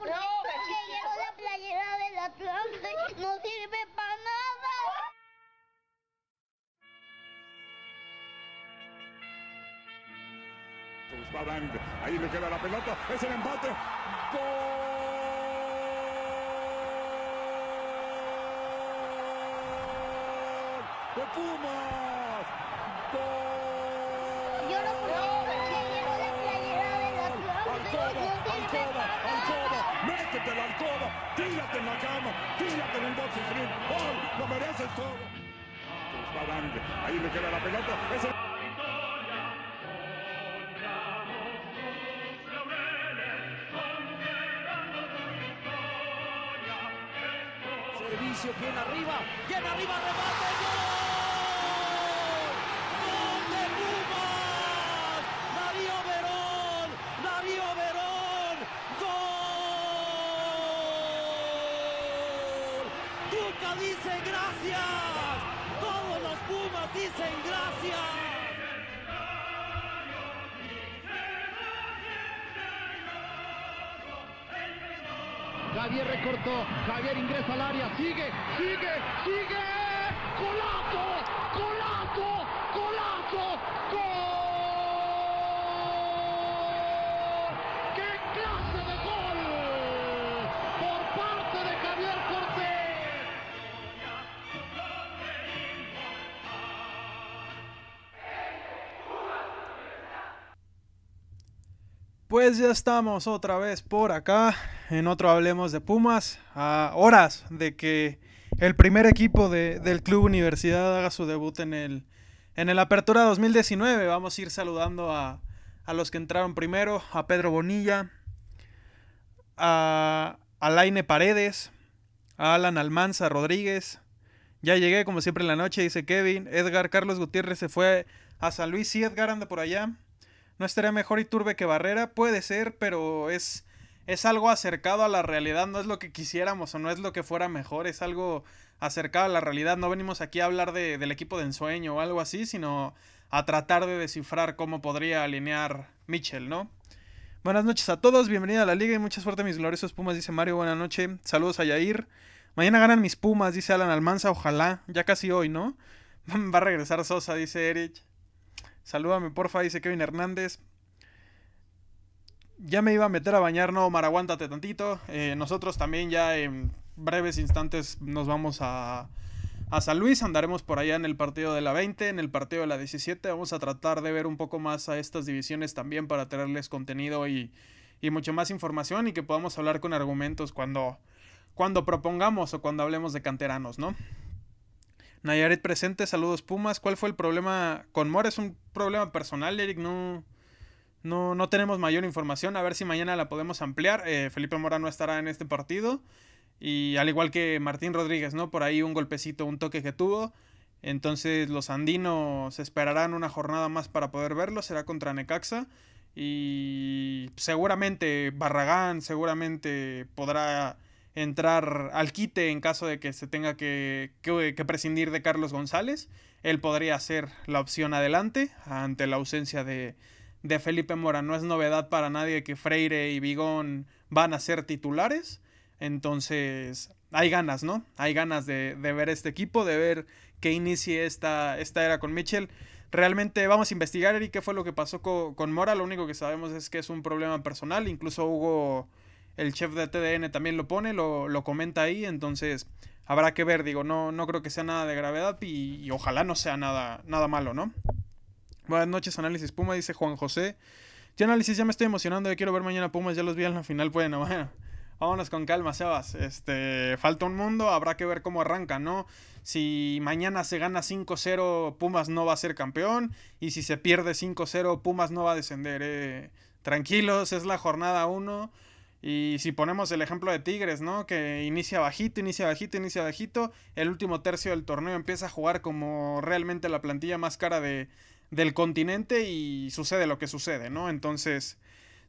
porque no, llegó la playera del Atlante no sirve para nada. ahí le queda la pelota, es el empate. ¡Gol! ¡De Puma! la cama, tírate en el ¡Lo mereces todo! ahí le queda la pelota, es el... Servicio bien arriba, bien arriba, remate, ¡gol! Javier recortó, Javier ingresa al área, sigue, sigue, sigue. ¡Golazo! ¡Golazo! ¡Golazo! ¡Gol! Pues ya estamos otra vez por acá en otro Hablemos de Pumas, a horas de que el primer equipo del Club Universidad haga su debut en el, en el Apertura 2019. Vamos a ir saludando a, a los que entraron primero, a Pedro Bonilla, a Alaine Paredes, a Alan Almanza Rodríguez. Ya llegué, como siempre, en la noche, dice Kevin. Edgar Carlos Gutiérrez se fue a San Luis. Sí, Edgar anda por allá. ¿No estaría mejor Iturbe que Barrera? Puede ser, pero es, es algo acercado a la realidad, no es lo que quisiéramos o no es lo que fuera mejor, es algo acercado a la realidad. No venimos aquí a hablar de, del equipo de ensueño o algo así, sino a tratar de descifrar cómo podría alinear Mitchell, ¿no? Buenas noches a todos, bienvenido a la liga y mucha suerte mis gloriosos Pumas, dice Mario, Buenas noches, saludos a Yair. Mañana ganan mis Pumas, dice Alan Almanza, ojalá, ya casi hoy, ¿no? Va a regresar Sosa, dice Erich. Salúdame, porfa, dice Kevin Hernández. Ya me iba a meter a bañar, no, Omar, aguántate tantito. Eh, nosotros también ya en breves instantes nos vamos a, San Luis, andaremos por allá en el partido de la 20, en el partido de la 17. Vamos a tratar de ver un poco más a estas divisiones también para traerles contenido y, y mucha más información y que podamos hablar con argumentos cuando, cuando propongamos o cuando hablemos de canteranos, ¿no? Nayarit presente, saludos Pumas. ¿Cuál fue el problema con Mora? Es un problema personal, Eric, no... No, no tenemos mayor información, a ver si mañana la podemos ampliar. Eh, Felipe Mora no estará en este partido. Y al igual que Martín Rodríguez, ¿no? Por ahí un golpecito, un toque que tuvo. Entonces los andinos esperarán una jornada más para poder verlo. Será contra Necaxa. Y seguramente Barragán, seguramente podrá entrar al quite en caso de que se tenga que, prescindir de Carlos González. Él podría ser la opción adelante ante la ausencia de, de Felipe Mora. No es novedad para nadie que Freire y Bigón van a ser titulares. Entonces, hay ganas, ¿no? Hay ganas de, ver este equipo, de ver que inicie esta, esta era con Mitchell. Realmente vamos a investigar, qué fue lo que pasó con, con Mora. Lo único que sabemos es que es un problema personal. Incluso hubo el chef de TDN también lo pone, lo, lo comenta ahí, entonces habrá que ver, digo, no, no creo que sea nada de gravedad y, ojalá no sea nada, nada malo, ¿no? Buenas noches, Análisis Puma, dice Juan José. Ya análisis, ya me estoy emocionando, ya quiero ver mañana Pumas, ya los vi en la final, bueno, bueno. Vámonos con calma, Sebas. Este, falta un mundo, habrá que ver cómo arranca, ¿no? Si mañana se gana 5-0, Pumas no va a ser campeón. Y si se pierde 5-0, Pumas no va a descender. Eh. Tranquilos, es la jornada 1. Y si ponemos el ejemplo de Tigres, ¿no? Que inicia bajito, inicia bajito, inicia bajito. El último tercio del torneo empieza a jugar como realmente la plantilla más cara de, del continente y sucede lo que sucede, ¿no? Entonces,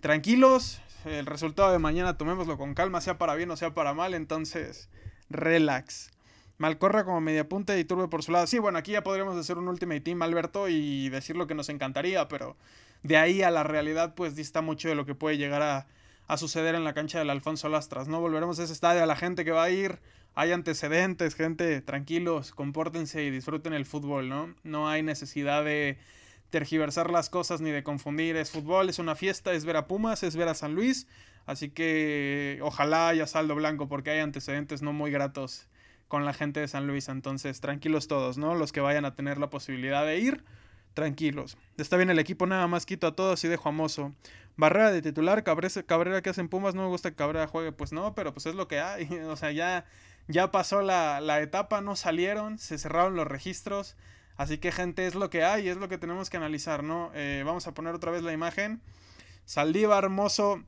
tranquilos. El resultado de mañana tomémoslo con calma, sea para bien o sea para mal. Entonces, relax. Malcorra como media punta y Turbe por su lado. Sí, bueno, aquí ya podríamos hacer un Ultimate Team, Alberto, y decir lo que nos encantaría, pero de ahí a la realidad, pues dista mucho de lo que puede llegar a a suceder en la cancha del Alfonso Lastras. No volveremos a ese estadio, a la gente que va a ir. Hay antecedentes, gente, tranquilos, compórtense y disfruten el fútbol, ¿no? No hay necesidad de tergiversar las cosas ni de confundir. Es fútbol, es una fiesta, es ver a Pumas, es ver a San Luis. Así que ojalá haya saldo blanco porque hay antecedentes no muy gratos con la gente de San Luis. Entonces, tranquilos todos, ¿no? Los que vayan a tener la posibilidad de ir. Tranquilos. Está bien el equipo, nada más quito a todos y dejo a Mozo. Barrera de titular, Cabrera, Cabrera que hacen Pumas, no me gusta que Cabrera juegue, pues no, pero pues es lo que hay. O sea, ya, ya pasó la, la etapa, no salieron, se cerraron los registros. Así que gente, es lo que hay, es lo que tenemos que analizar, ¿no? Eh, vamos a poner otra vez la imagen. Saldívar, Mozo,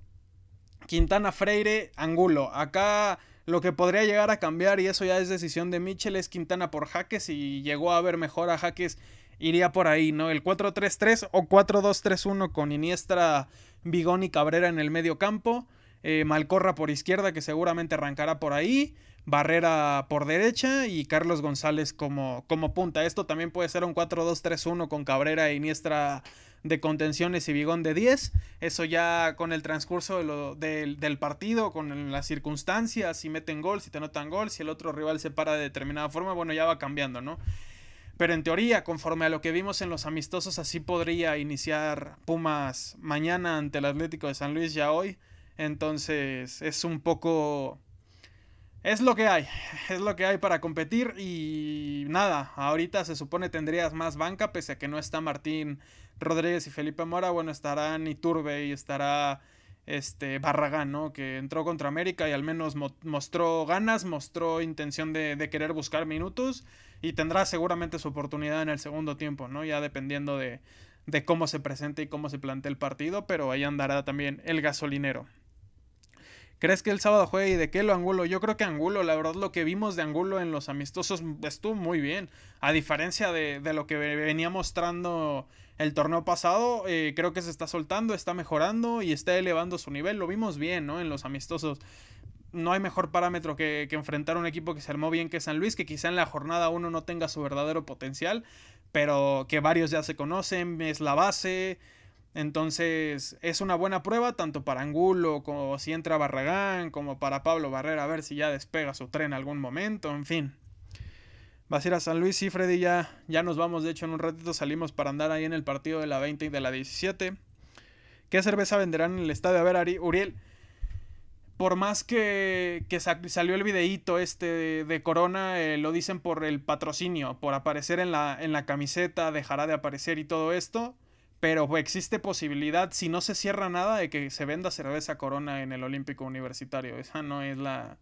Quintana, Freire, Angulo. Acá lo que podría llegar a cambiar, y eso ya es decisión de Mitchell, es Quintana por Jaques y llegó a ver mejor a Jaques iría por ahí, ¿no? El 4-3-3 o 4-2-3-1 con Iniestra, bigón y Cabrera en el medio campo. Eh, Malcorra por izquierda, que seguramente arrancará por ahí. Barrera por derecha y Carlos González como, como punta. Esto también puede ser un 4-2-3-1 con Cabrera e Iniestra de contenciones y bigón de 10. Eso ya con el transcurso del partido, con las circunstancias, si meten gol, si te notan gol, si el otro rival se para de determinada forma, bueno, ya va cambiando, ¿no? Pero en teoría, conforme a lo que vimos en los amistosos, así podría iniciar Pumas mañana ante el Atlético de San Luis ya hoy. Entonces es un poco... Es lo que hay, es lo que hay para competir y nada, ahorita se supone tendrías más banca, pese a que no está Martín Rodríguez y Felipe Mora, bueno, estarán Niturbe y estará este Barragán, ¿no? Que entró contra América y al menos mostró ganas, mostró intención de querer buscar minutos y tendrá seguramente su oportunidad en el segundo tiempo, ¿no? Ya dependiendo de, de cómo se presente y cómo se plantea el partido, pero ahí andará también el gasolinero. ¿Crees que el sábado juegue y de qué lo Angulo? Yo creo que Angulo, la verdad, lo que vimos de Angulo en los amistosos estuvo muy bien. A diferencia de, lo que venía mostrando el torneo pasado, eh, creo que se está soltando, está mejorando y está elevando su nivel. Lo vimos bien, ¿no? En los amistosos no hay mejor parámetro que, enfrentar a un equipo que se armó bien que San Luis, que quizá en la jornada uno no tenga su verdadero potencial, pero que varios ya se conocen, es la base. Entonces es una buena prueba tanto para Angulo como si entra Barragán, como para Pablo Barrera, a ver si ya despega su tren en algún momento, en fin. va a ir a San Luis, sí, Freddy, ya, ya nos vamos, de hecho en un ratito salimos para andar ahí en el partido de la 20 y de la 17. ¿Qué cerveza venderán en el estadio? A ver, Ari, Uriel por más que, salió el videíto este de, Corona, eh, lo dicen por el patrocinio, por aparecer en la, en la camiseta, dejará de aparecer y todo esto. Pero existe posibilidad, si no se cierra nada, de que se venda cerveza Corona en el Olímpico Universitario. Esa no es la,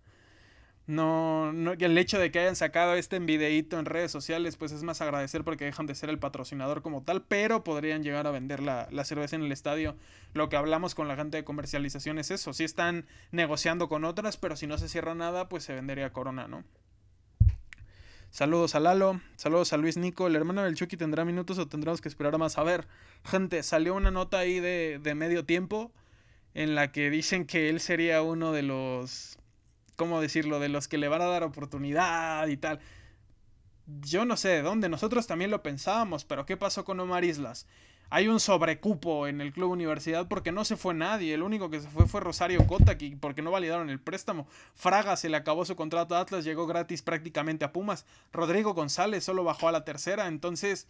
no, no, el hecho de que hayan sacado este videíto en redes sociales, pues es más agradecer porque dejan de ser el patrocinador como tal, pero podrían llegar a vender la, cerveza en el estadio. Lo que hablamos con la gente de comercialización es eso, si están negociando con otras, pero si no se cierra nada, pues se vendería Corona, ¿no? Saludos a Lalo, saludos a Luis Nico, el hermano del Chucky tendrá minutos o tendremos que esperar más. A ver, gente, salió una nota ahí de, de medio tiempo en la que dicen que él sería uno de los ¿cómo decirlo?, de los que le van a dar oportunidad y tal. Yo no sé de dónde, nosotros también lo pensábamos, pero ¿qué pasó con Omar Islas? Hay un sobrecupo en el club universidad porque no se fue nadie, el único que se fue fue Rosario Kotaki porque no validaron el préstamo. Fraga se le acabó su contrato a Atlas, llegó gratis prácticamente a Pumas. Rodrigo González solo bajó a la tercera, entonces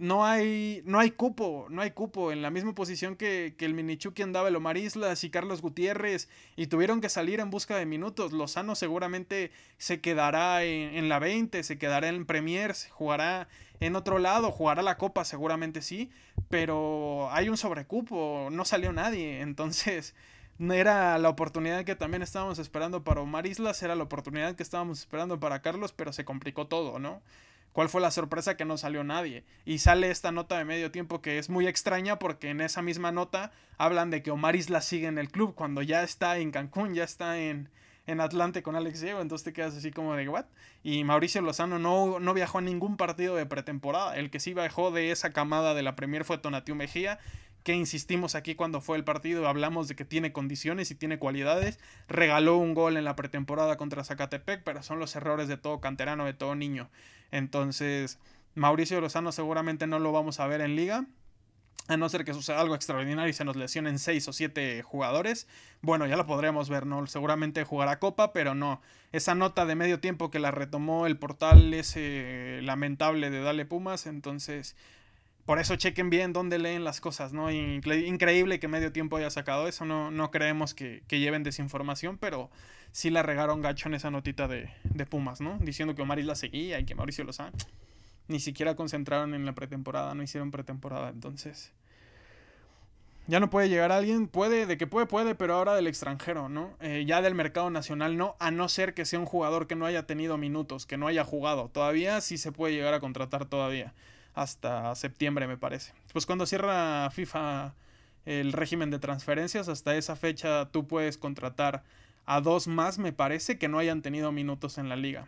no hay, no hay cupo, no hay cupo. En la misma posición que, el Minichuki andaba el Omar Islas y Carlos Gutiérrez y tuvieron que salir en busca de minutos. Lozano seguramente se quedará en, la 20, se quedará en Premier, jugará en otro lado, jugará la Copa seguramente sí, pero hay un sobrecupo, no salió nadie. Entonces era la oportunidad que también estábamos esperando para Omar Islas, era la oportunidad que estábamos esperando para Carlos, pero se complicó todo, ¿no? ¿Cuál fue la sorpresa que no salió nadie? Y sale esta nota de medio tiempo que es muy extraña porque en esa misma nota hablan de que Omaris la sigue en el club cuando ya está en Cancún, ya está en, en Atlante con Alex Diego, entonces te quedas así como de what. Y Mauricio Lozano no, no viajó a ningún partido de pretemporada. El que sí viajó de esa camada de la Premier fue Tonatiu Mejía que insistimos aquí cuando fue el partido, hablamos de que tiene condiciones y tiene cualidades, regaló un gol en la pretemporada contra Zacatepec, pero son los errores de todo canterano, de todo niño. Entonces, Mauricio Lozano seguramente no lo vamos a ver en liga, a no ser que suceda algo extraordinario y se nos lesionen seis o siete jugadores, bueno, ya lo podremos ver, ¿no? Seguramente jugará Copa, pero no. Esa nota de medio tiempo que la retomó el portal ese lamentable de Dale Pumas, entonces por eso chequen bien dónde leen las cosas, ¿no? increíble que medio tiempo haya sacado eso, no, no creemos que, lleven desinformación, pero sí la regaron gacho en esa notita de, de Pumas, ¿no? Diciendo que Omaris la seguía y que Mauricio Lozano ni siquiera concentraron en la pretemporada, no hicieron pretemporada, entonces... Ya no puede llegar alguien, puede, de que puede, puede, pero ahora del extranjero, ¿no? Eh, ya del mercado nacional no, a no ser que sea un jugador que no haya tenido minutos, que no haya jugado. Todavía sí se puede llegar a contratar todavía hasta septiembre, me parece. Pues cuando cierra FIFA el régimen de transferencias, hasta esa fecha tú puedes contratar a dos más, me parece, que no hayan tenido minutos en la liga.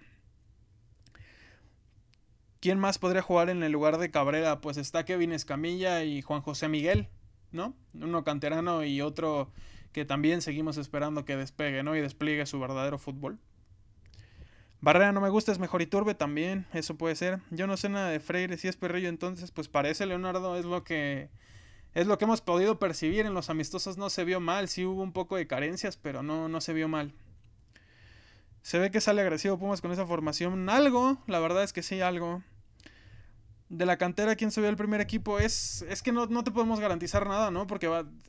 ¿Quién más podría jugar en el lugar de Cabrera? Pues está Kevin Escamilla y Juan José Miguel, ¿no? Uno canterano y otro que también seguimos esperando que despegue, ¿no? Y despliegue su verdadero fútbol. Barrera no me gusta, es mejor Turbe también, eso puede ser. Yo no sé nada de Freire, si es Perrillo, entonces pues parece Leonardo, es lo que es lo que hemos podido percibir en los amistosos, no se vio mal, sí hubo un poco de carencias, pero no no se vio mal. Se ve que sale agresivo Pumas con esa formación, algo, la verdad es que sí algo de la cantera, quien subió al primer equipo, es, es que no, te podemos garantizar nada, ¿no? Porque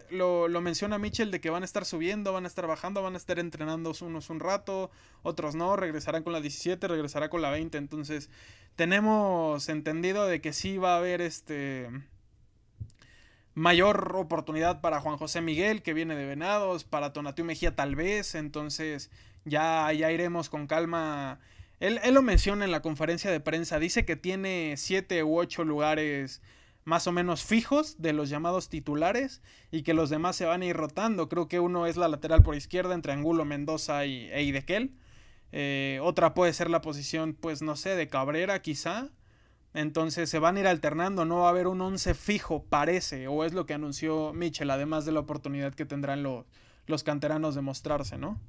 lo, menciona Mitchell de que van a estar subiendo, van a estar bajando, van a estar entrenando unos un rato, otros no, regresarán con la 17, regresará con la 20, entonces tenemos entendido de que sí va a haber este mayor oportunidad para Juan José Miguel, que viene de Venados, para Tonatiu Mejía tal vez, entonces ya, ya iremos con calma él, lo menciona en la conferencia de prensa, dice que tiene siete u ocho lugares más o menos fijos de los llamados titulares y que los demás se van a ir rotando. Creo que uno es la lateral por izquierda entre Angulo, Mendoza y, e Idequel. Eh, otra puede ser la posición, pues no sé, de Cabrera quizá. Entonces se van a ir alternando, no va a haber un once fijo, parece, o es lo que anunció Michel, además de la oportunidad que tendrán los canteranos de mostrarse, ¿no?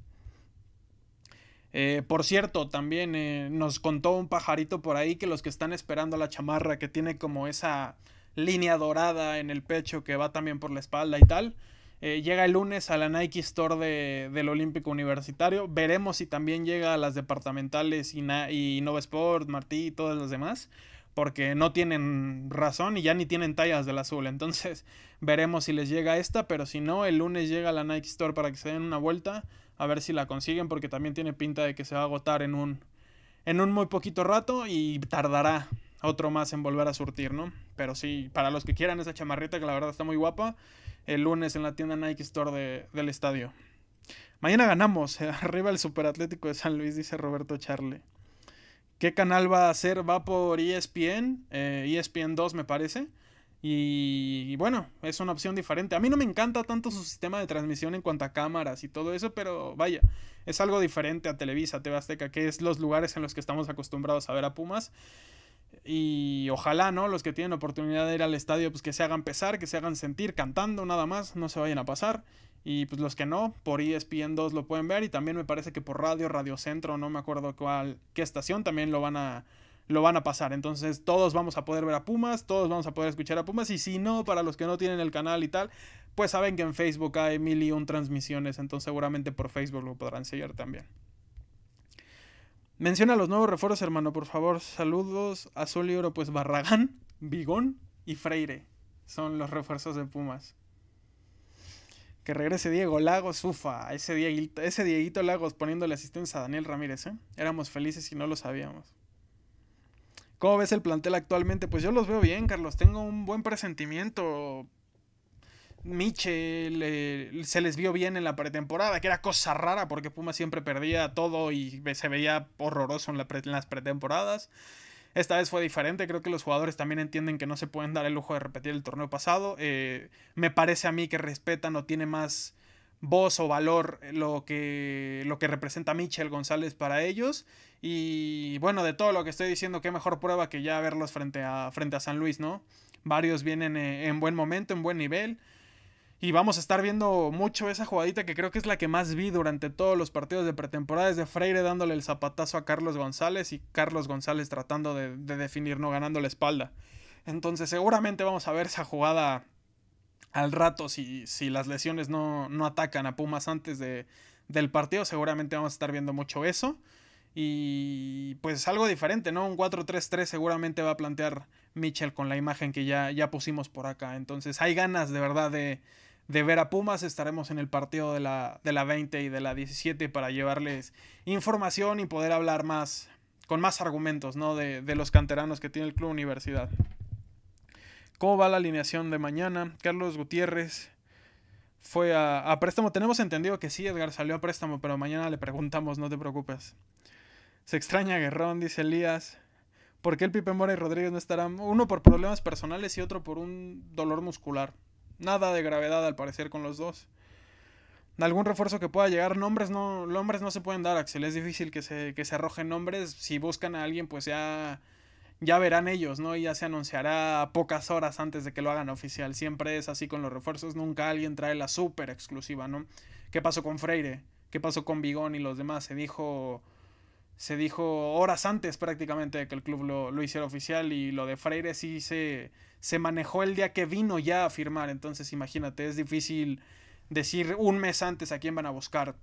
Eh, por cierto, también eh, nos contó un pajarito por ahí que los que están esperando la chamarra que tiene como esa línea dorada en el pecho que va también por la espalda y tal. Eh, llega el lunes a la Nike Store del Olímpico Universitario. Veremos si también llega a las departamentales y, y Nova Sport, Martí y todas las demás. Porque no tienen razón y ya ni tienen tallas del azul. Entonces veremos si les llega esta. Pero si no, el lunes llega a la Nike Store para que se den una vuelta a ver si la consiguen porque también tiene pinta de que se va a agotar en un, en un muy poquito rato y tardará otro más en volver a surtir, ¿no? Pero sí, para los que quieran esa chamarrita que la verdad está muy guapa, el lunes en la tienda Nike Store del estadio. Mañana ganamos, arriba el Super Atlético de San Luis, dice Roberto Charle. ¿Qué canal va a ser? Va por ESPN, ESPN eh, e 2 me parece. Y, bueno, es una opción diferente. A mí no me encanta tanto su sistema de transmisión en cuanto a cámaras y todo eso, pero vaya, es algo diferente a Televisa, TV Azteca, que es los lugares en los que estamos acostumbrados a ver a Pumas. Y ojalá, ¿no? Los que tienen oportunidad de ir al estadio, pues que se hagan pesar, que se hagan sentir cantando nada más, no se vayan a pasar. Y pues los que no, por ESPN 2 lo pueden ver y también me parece que por radio, Radio Centro, no me acuerdo cuál, qué estación, también lo van a lo van a pasar. Entonces todos vamos a poder ver a Pumas, todos vamos a poder escuchar a Pumas y si no, para los que no tienen el canal y tal, pues saben que en Facebook hay mil y un transmisiones, entonces seguramente por Facebook lo podrán seguir también. Menciona los nuevos refuerzos, hermano, por favor. Saludos. Azul y Oro, pues Barragán, Bigón y Freire son los refuerzos de Pumas. Que regrese Diego Lagos, ufa, ese Dieguito, ese Dieguito Lagos la asistencia a Daniel Ramírez, ¿eh? Éramos felices y no lo sabíamos. ¿Cómo ves el plantel actualmente? Pues yo los veo bien, Carlos. Tengo un buen presentimiento. Michel eh, se les vio bien en la pretemporada, que era cosa rara porque Puma siempre perdía todo y se veía horroroso en, las pretemporadas. Esta vez fue diferente, creo que los jugadores también entienden que no se pueden dar el lujo de repetir el torneo pasado. Eh, me parece a mí que respetan o tiene más voz o valor eh, lo que, lo que representa Michel González para ellos. Y bueno, de todo lo que estoy diciendo, qué mejor prueba que ya verlos frente a, frente a San Luis, ¿no? Varios vienen eh, en buen momento, en buen nivel. Y vamos a estar viendo mucho esa jugadita que creo que es la que más vi durante todos los partidos de pretemporada, de Freire dándole el zapatazo a Carlos González y Carlos González tratando de, de definir, no ganando la espalda. Entonces seguramente vamos a ver esa jugada al rato, si, si las lesiones no, atacan a Pumas antes del partido, seguramente vamos a estar viendo mucho eso. Y pues algo diferente, ¿no? Un 4-3-3 seguramente va a plantear Mitchell con la imagen que ya, pusimos por acá. Entonces hay ganas de verdad de, ver a Pumas. Estaremos en el partido de la, de 20 y de la 17 para llevarles información y poder hablar más con más argumentos, ¿no? De, de los canteranos que tiene el Club Universidad. ¿Cómo va la alineación de mañana? Carlos Gutiérrez fue a, préstamo. Tenemos entendido que sí, Edgar salió a préstamo, pero mañana le preguntamos, no te preocupes. Se extraña Guerrón, dice Elías. ¿Por qué el Pipe Mora y Rodríguez no estarán? Uno por problemas personales y otro por un dolor muscular. Nada de gravedad al parecer con los dos. Algún refuerzo que pueda llegar, nombres no, nombres no se pueden dar, Axel. Es difícil que se, que se arrojen nombres. Si buscan a alguien, pues ya ya verán ellos, ¿no? Y ya se anunciará pocas horas antes de que lo hagan oficial. Siempre es así con los refuerzos, nunca alguien trae la super exclusiva, ¿no? ¿Qué pasó con Freire? ¿Qué pasó con Bigón y los demás? Se dijo se dijo horas antes prácticamente de que el club lo, hiciera oficial y lo de Freire sí se, se manejó el día que vino ya a firmar, entonces imagínate, es difícil decir un mes antes a quién van a buscar.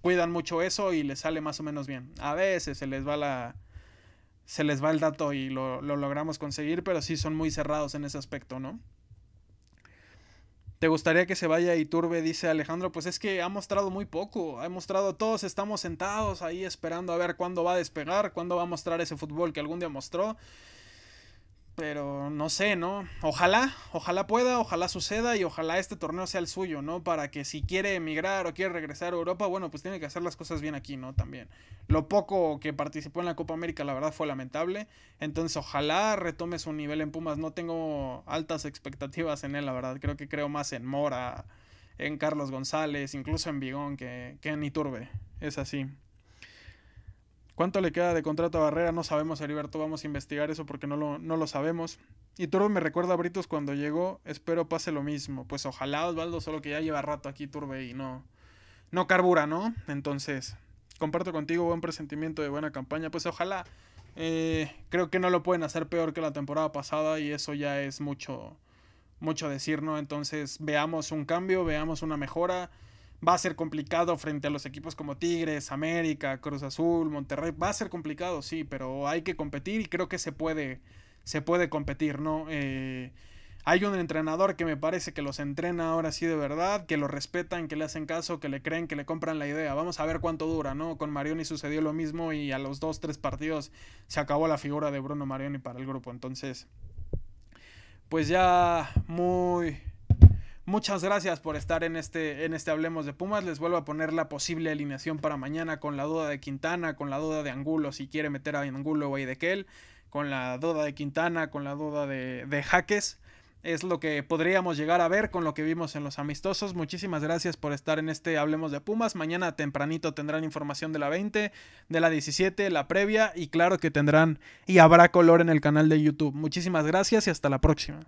Cuidan mucho eso y les sale más o menos bien. A veces se les va la, se les va el dato y lo, lo, logramos conseguir, pero sí son muy cerrados en ese aspecto, ¿no? ¿Te gustaría que se vaya Iturbe? Dice Alejandro, pues es que ha mostrado muy poco, ha mostrado todos, estamos sentados ahí esperando a ver cuándo va a despegar, cuándo va a mostrar ese fútbol que algún día mostró. Pero no sé, ¿no? Ojalá, ojalá pueda, ojalá suceda y ojalá este torneo sea el suyo, ¿no? Para que si quiere emigrar o quiere regresar a Europa, bueno, pues tiene que hacer las cosas bien aquí, ¿no? También. Lo poco que participó en la Copa América, la verdad, fue lamentable. Entonces, ojalá retome su nivel en Pumas. No tengo altas expectativas en él, la verdad. Creo que creo más en Mora, en Carlos González, incluso en Bigón que, que en Iturbe. Es así. ¿Cuánto le queda de contrato a Barrera? No sabemos, Heriberto. Vamos a investigar eso porque no lo, no lo sabemos. Y Turbe me recuerda a Britos cuando llegó. Espero pase lo mismo. Pues ojalá, Osvaldo, solo que ya lleva rato aquí Turbe y no, no carbura, ¿no? Entonces, comparto contigo buen presentimiento de buena campaña. Pues ojalá. Eh, creo que no lo pueden hacer peor que la temporada pasada y eso ya es mucho, mucho decir, ¿no? Entonces, veamos un cambio, veamos una mejora va a ser complicado frente a los equipos como Tigres, América, Cruz Azul, Monterrey. Va a ser complicado, sí, pero hay que competir y creo que se puede, se puede competir, ¿no? Eh, hay un entrenador que me parece que los entrena ahora sí de verdad, que lo respetan, que le hacen caso, que le creen, que le compran la idea. Vamos a ver cuánto dura, ¿no? Con Marioni sucedió lo mismo y a los dos, tres partidos se acabó la figura de Bruno Marioni para el grupo. Entonces, pues ya muy, Muchas gracias por estar en este, en este Hablemos de Pumas. Les vuelvo a poner la posible alineación para mañana con la duda de Quintana, con la duda de Angulo, si quiere meter a Angulo o a Idequel, con la duda de Quintana, con la duda de, de Jaques. Es lo que podríamos llegar a ver con lo que vimos en los amistosos. Muchísimas gracias por estar en este Hablemos de Pumas. Mañana tempranito tendrán información de la 20, de la 17, la previa y claro que tendrán y habrá color en el canal de YouTube. Muchísimas gracias y hasta la próxima.